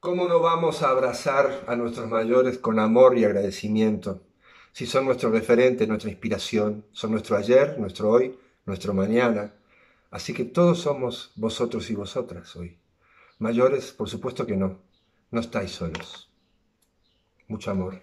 ¿Cómo no vamos a abrazar a nuestros mayores con amor y agradecimiento? Si son nuestro referente, nuestra inspiración, son nuestro ayer, nuestro hoy, nuestro mañana. Así que todos somos vosotros y vosotras hoy. Mayores, por supuesto que no. No estáis solos. Mucho amor.